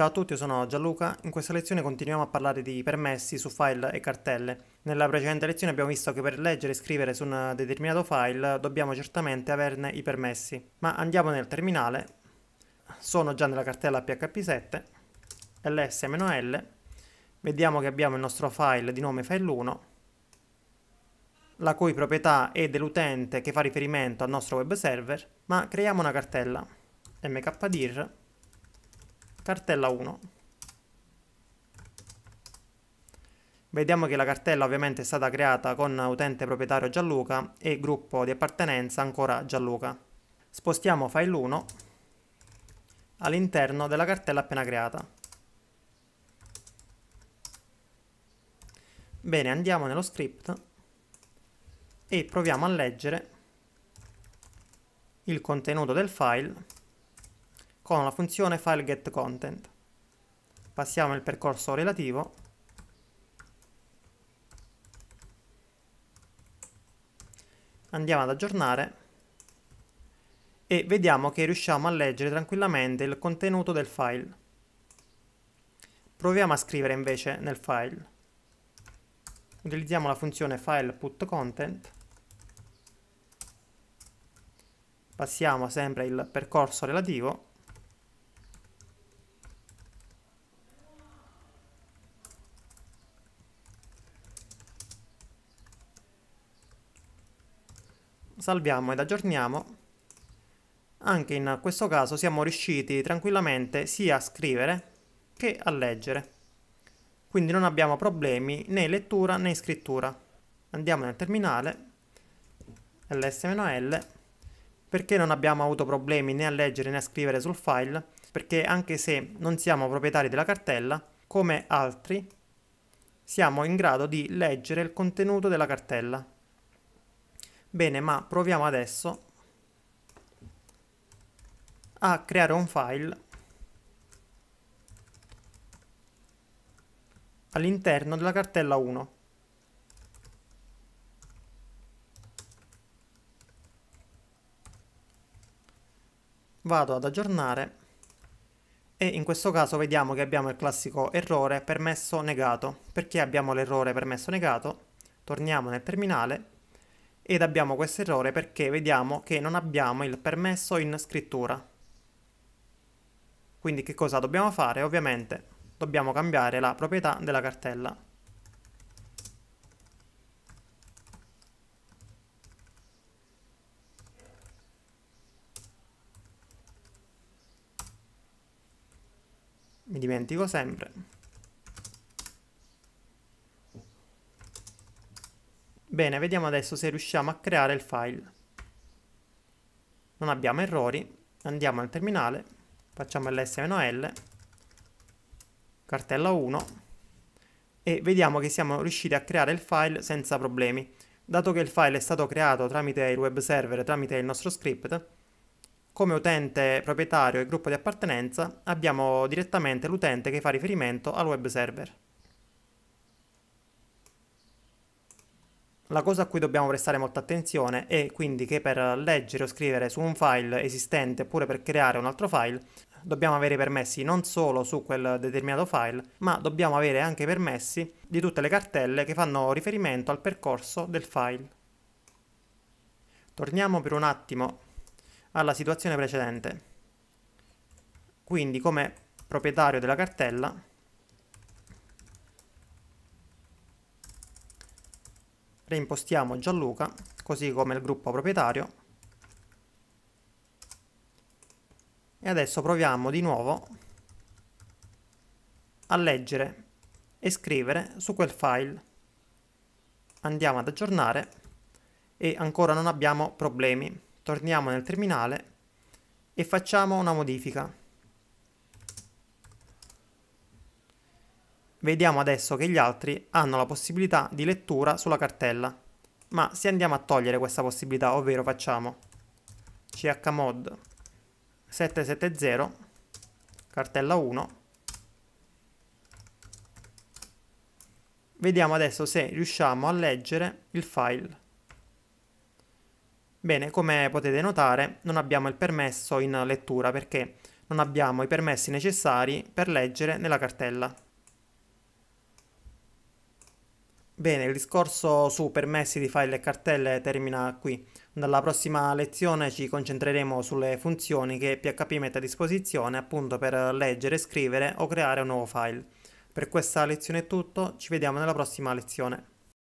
Ciao a tutti, io sono Gianluca. In questa lezione continuiamo a parlare di permessi su file e cartelle. Nella precedente lezione abbiamo visto che per leggere e scrivere su un determinato file dobbiamo certamente averne i permessi. Ma andiamo nel terminale, sono già nella cartella PHP7, ls-l, vediamo che abbiamo il nostro file di nome file1, la cui proprietà è dell'utente che fa riferimento al nostro web server, ma creiamo una cartella mkdir Cartella 1. Vediamo che la cartella ovviamente è stata creata con utente proprietario Gianluca e gruppo di appartenenza ancora Gianluca. Spostiamo file 1 all'interno della cartella appena creata. Bene, andiamo nello script e proviamo a leggere il contenuto del file con la funzione file get content. Passiamo il percorso relativo andiamo ad aggiornare e vediamo che riusciamo a leggere tranquillamente il contenuto del file. Proviamo a scrivere invece nel file. Utilizziamo la funzione file put content. Passiamo sempre il percorso relativo salviamo ed aggiorniamo, anche in questo caso siamo riusciti tranquillamente sia a scrivere che a leggere. Quindi non abbiamo problemi né lettura né scrittura. Andiamo nel terminale, ls-l, perché non abbiamo avuto problemi né a leggere né a scrivere sul file, perché anche se non siamo proprietari della cartella, come altri, siamo in grado di leggere il contenuto della cartella. Bene, ma proviamo adesso a creare un file all'interno della cartella 1. Vado ad aggiornare e in questo caso vediamo che abbiamo il classico errore permesso negato. Perché abbiamo l'errore permesso negato? Torniamo nel terminale ed abbiamo questo errore perché vediamo che non abbiamo il permesso in scrittura. Quindi che cosa dobbiamo fare? Ovviamente dobbiamo cambiare la proprietà della cartella. Mi dimentico sempre. Bene, vediamo adesso se riusciamo a creare il file. Non abbiamo errori, andiamo al terminale, facciamo ls-l, cartella 1 e vediamo che siamo riusciti a creare il file senza problemi. Dato che il file è stato creato tramite il web server, tramite il nostro script, come utente proprietario e gruppo di appartenenza abbiamo direttamente l'utente che fa riferimento al web server. La cosa a cui dobbiamo prestare molta attenzione è quindi che per leggere o scrivere su un file esistente oppure per creare un altro file dobbiamo avere i permessi non solo su quel determinato file, ma dobbiamo avere anche i permessi di tutte le cartelle che fanno riferimento al percorso del file. Torniamo per un attimo alla situazione precedente. Quindi come proprietario della cartella reimpostiamo Gianluca, così come il gruppo proprietario. E adesso proviamo di nuovo a leggere e scrivere su quel file. Andiamo ad aggiornare e ancora non abbiamo problemi. Torniamo nel terminale e facciamo una modifica. Vediamo adesso che gli altri hanno la possibilità di lettura sulla cartella, ma se andiamo a togliere questa possibilità, ovvero facciamo chmod 770 cartella 1 Vediamo adesso se riusciamo a leggere il file. Bene, come potete notare non abbiamo il permesso in lettura perché non abbiamo i permessi necessari per leggere nella cartella. Bene, il discorso su permessi di file e cartelle termina qui. Nella prossima lezione ci concentreremo sulle funzioni che PHP mette a disposizione appunto per leggere, scrivere o creare un nuovo file. Per questa lezione è tutto, ci vediamo nella prossima lezione.